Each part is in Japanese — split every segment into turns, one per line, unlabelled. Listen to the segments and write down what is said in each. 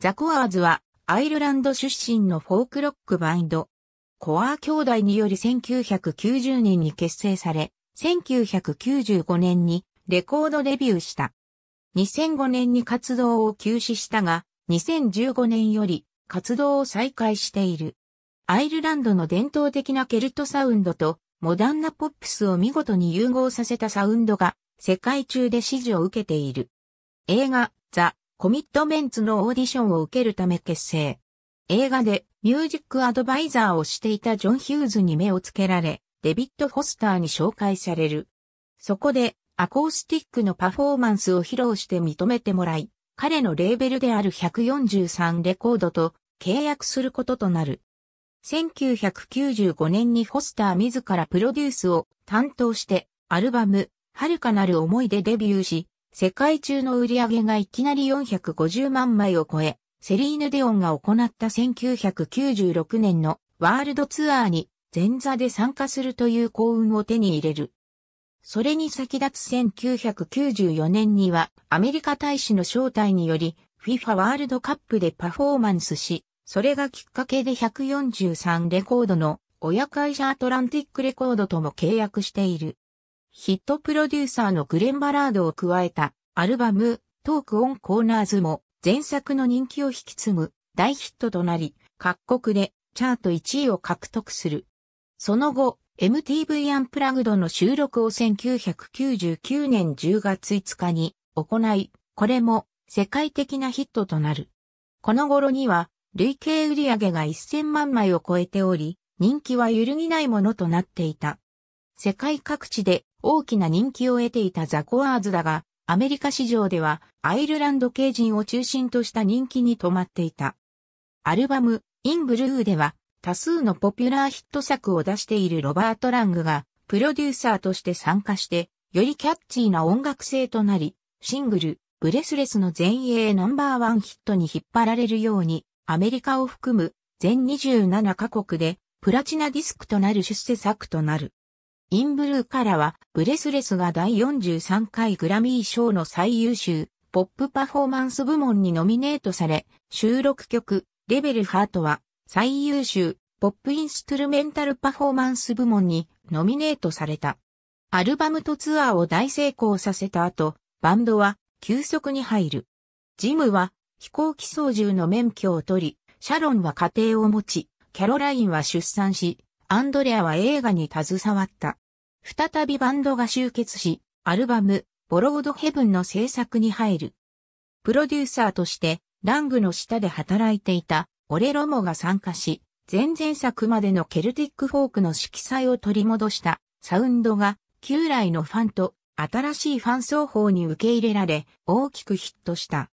ザコアーズはアイルランド出身のフォークロックバンド。コアー兄弟により1990年に結成され、1995年にレコードデビューした。2005年に活動を休止したが、2015年より活動を再開している。アイルランドの伝統的なケルトサウンドとモダンなポップスを見事に融合させたサウンドが世界中で支持を受けている。映画、ザ・コミットメンツのオーディションを受けるため結成。映画でミュージックアドバイザーをしていたジョン・ヒューズに目をつけられ、デビッド・フォスターに紹介される。そこでアコースティックのパフォーマンスを披露して認めてもらい、彼のレーベルである143レコードと契約することとなる。1995年にフォスター自らプロデュースを担当してアルバム、遥かなる思いでデビューし、世界中の売り上げがいきなり450万枚を超え、セリーヌ・デオンが行った1996年のワールドツアーに前座で参加するという幸運を手に入れる。それに先立つ1994年にはアメリカ大使の招待により FIFA ワールドカップでパフォーマンスし、それがきっかけで143レコードの親会社アトランティックレコードとも契約している。ヒットプロデューサーのグレン・バラードを加えたアルバムトークオンコーナーズも前作の人気を引き継ぐ大ヒットとなり各国でチャート1位を獲得する。その後 MTV アンプラグドの収録を1999年10月5日に行い、これも世界的なヒットとなる。この頃には累計売上が1000万枚を超えており、人気は揺るぎないものとなっていた。世界各地で大きな人気を得ていたザコアーズだが、アメリカ市場ではアイルランド系人を中心とした人気に止まっていた。アルバム、インブルーでは多数のポピュラーヒット作を出しているロバート・ラングがプロデューサーとして参加して、よりキャッチーな音楽性となり、シングル、ブレスレスの全英ナンバーワンヒットに引っ張られるように、アメリカを含む全27カ国でプラチナディスクとなる出世作となる。インブルーからは、ブレスレスが第43回グラミー賞の最優秀、ポップパフォーマンス部門にノミネートされ、収録曲、レベルハートは、最優秀、ポップインストゥルメンタルパフォーマンス部門にノミネートされた。アルバムとツアーを大成功させた後、バンドは急速に入る。ジムは飛行機操縦の免許を取り、シャロンは家庭を持ち、キャロラインは出産し、アンドレアは映画に携わった。再びバンドが集結し、アルバム、ボロードヘブンの制作に入る。プロデューサーとして、ラングの下で働いていた、オレロモが参加し、前々作までのケルティックフォークの色彩を取り戻したサウンドが旧来のファンと新しいファン双方に受け入れられ大きくヒットした。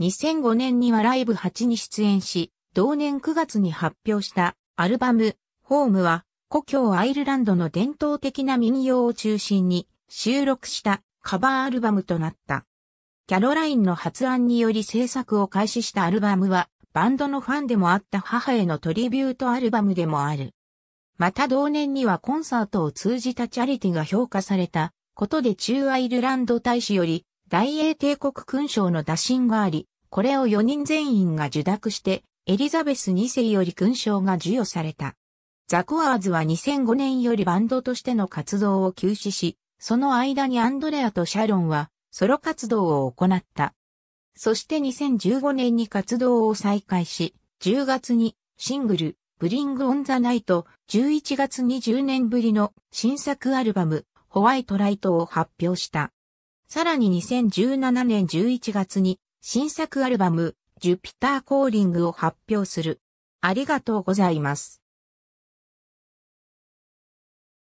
2005年にはライブ8に出演し、同年9月に発表したアルバムホームは、故郷アイルランドの伝統的な民謡を中心に収録したカバーアルバムとなった。キャロラインの発案により制作を開始したアルバムは、バンドのファンでもあった母へのトリビュートアルバムでもある。また同年にはコンサートを通じたチャリティが評価されたことで中アイルランド大使より大英帝国勲章の打診があり、これを4人全員が受諾してエリザベス2世より勲章が授与された。ザコアーズは2005年よりバンドとしての活動を休止し、その間にアンドレアとシャロンはソロ活動を行った。そして2015年に活動を再開し、10月にシングル、ブリング・オン・ザ・ナイト、11月に10年ぶりの新作アルバム、ホワイト・ライトを発表した。さらに2017年11月に新作アルバム、ジュピター・コーリングを発表する。ありがとうございます。